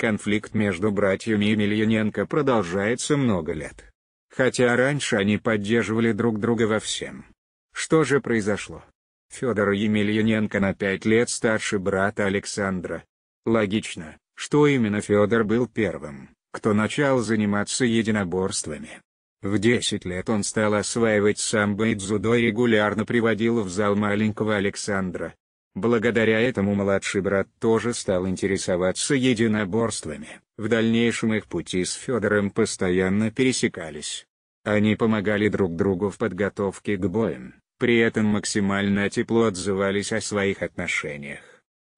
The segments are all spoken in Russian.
Конфликт между братьями Емельяненко продолжается много лет. Хотя раньше они поддерживали друг друга во всем. Что же произошло? Федор Емельяненко на пять лет старше брата Александра. Логично, что именно Федор был первым, кто начал заниматься единоборствами. В 10 лет он стал осваивать самбо и дзудо и регулярно приводил в зал маленького Александра. Благодаря этому младший брат тоже стал интересоваться единоборствами. В дальнейшем их пути с Федором постоянно пересекались. Они помогали друг другу в подготовке к боям, при этом максимально тепло отзывались о своих отношениях.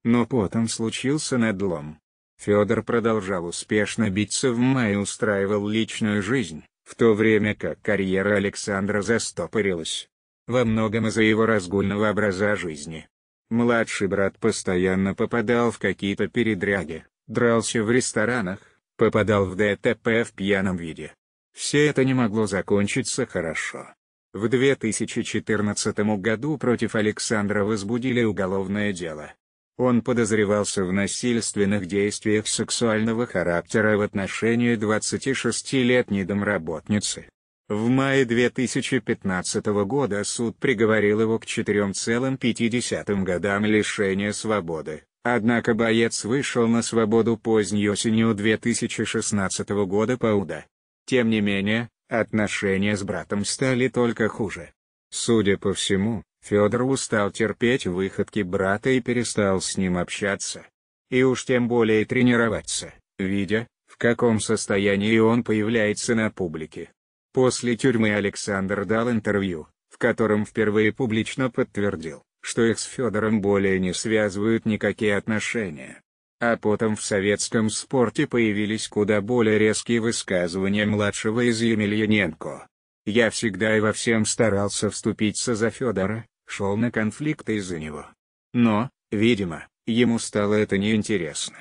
Но потом случился надлом. Федор продолжал успешно биться в мае устраивал личную жизнь, в то время как карьера Александра застопорилась. Во многом из-за его разгульного образа жизни. Младший брат постоянно попадал в какие-то передряги, дрался в ресторанах, попадал в ДТП в пьяном виде. Все это не могло закончиться хорошо. В 2014 году против Александра возбудили уголовное дело. Он подозревался в насильственных действиях сексуального характера в отношении 26-летней домработницы. В мае 2015 года суд приговорил его к 4,5 годам лишения свободы. Однако боец вышел на свободу поздней осенью 2016 года по УДА. Тем не менее, отношения с братом стали только хуже. Судя по всему, Федор устал терпеть выходки брата и перестал с ним общаться. И уж тем более тренироваться, видя, в каком состоянии он появляется на публике. После тюрьмы Александр дал интервью, в котором впервые публично подтвердил, что их с Федором более не связывают никакие отношения. А потом в советском спорте появились куда более резкие высказывания младшего из Емельяненко. «Я всегда и во всем старался вступиться за Федора, шел на конфликты из-за него. Но, видимо, ему стало это неинтересно.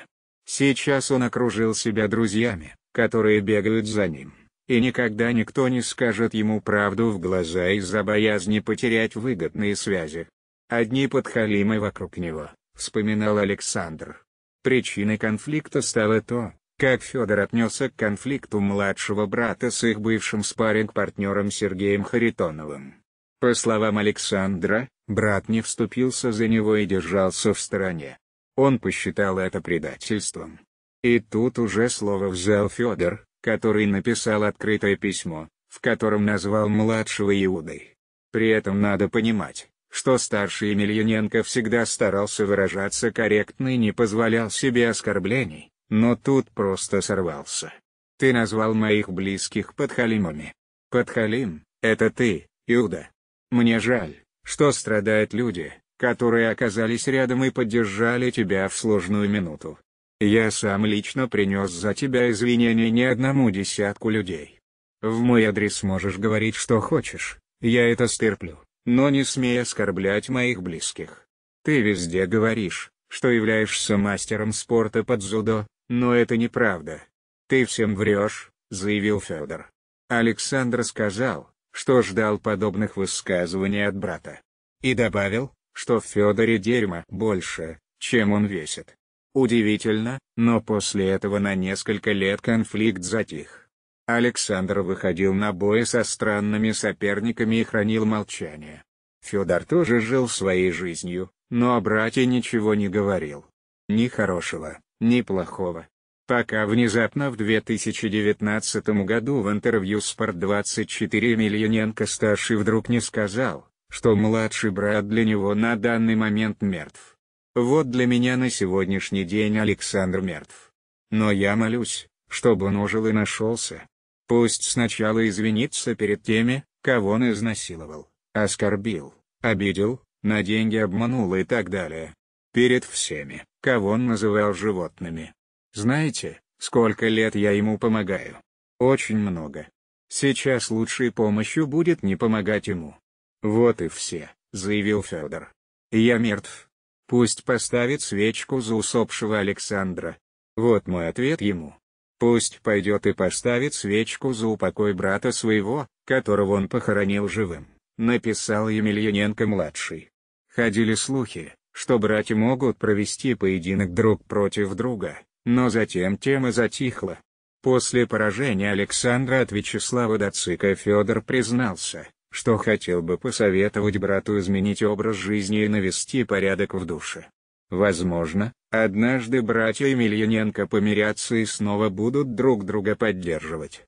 Сейчас он окружил себя друзьями, которые бегают за ним и никогда никто не скажет ему правду в глаза из-за боязни потерять выгодные связи. Одни подхалимы вокруг него, вспоминал Александр. Причиной конфликта стало то, как Федор отнесся к конфликту младшего брата с их бывшим спарринг-партнером Сергеем Харитоновым. По словам Александра, брат не вступился за него и держался в стороне. Он посчитал это предательством. И тут уже слово взял Федор, который написал открытое письмо, в котором назвал младшего Иудой. При этом надо понимать, что старший Емельяненко всегда старался выражаться корректно и не позволял себе оскорблений, но тут просто сорвался. Ты назвал моих близких подхалимами. Подхалим — это ты, Иуда. Мне жаль, что страдают люди, которые оказались рядом и поддержали тебя в сложную минуту. Я сам лично принес за тебя извинения не одному десятку людей. В мой адрес можешь говорить что хочешь, я это стерплю, но не смей оскорблять моих близких. Ты везде говоришь, что являешься мастером спорта под зудо, но это неправда. Ты всем врешь, заявил Федор. Александр сказал, что ждал подобных высказываний от брата. И добавил, что в Федоре дерьма больше, чем он весит. Удивительно, но после этого на несколько лет конфликт затих. Александр выходил на бой со странными соперниками и хранил молчание. Федор тоже жил своей жизнью, но о брате ничего не говорил. Ни хорошего, ни плохого. Пока внезапно в 2019 году в интервью «Спорт-24» Емельяненко-старший вдруг не сказал, что младший брат для него на данный момент мертв. Вот для меня на сегодняшний день Александр мертв. Но я молюсь, чтобы он ожил и нашелся. Пусть сначала извинится перед теми, кого он изнасиловал, оскорбил, обидел, на деньги обманул и так далее. Перед всеми, кого он называл животными. Знаете, сколько лет я ему помогаю? Очень много. Сейчас лучшей помощью будет не помогать ему. Вот и все, заявил Федор. Я мертв. Пусть поставит свечку за усопшего Александра. Вот мой ответ ему. Пусть пойдет и поставит свечку за упокой брата своего, которого он похоронил живым, написал Емельяненко-младший. Ходили слухи, что братья могут провести поединок друг против друга, но затем тема затихла. После поражения Александра от Вячеслава Дацика Федор признался, что хотел бы посоветовать брату изменить образ жизни и навести порядок в душе. Возможно, однажды братья Емельяненко помирятся и снова будут друг друга поддерживать.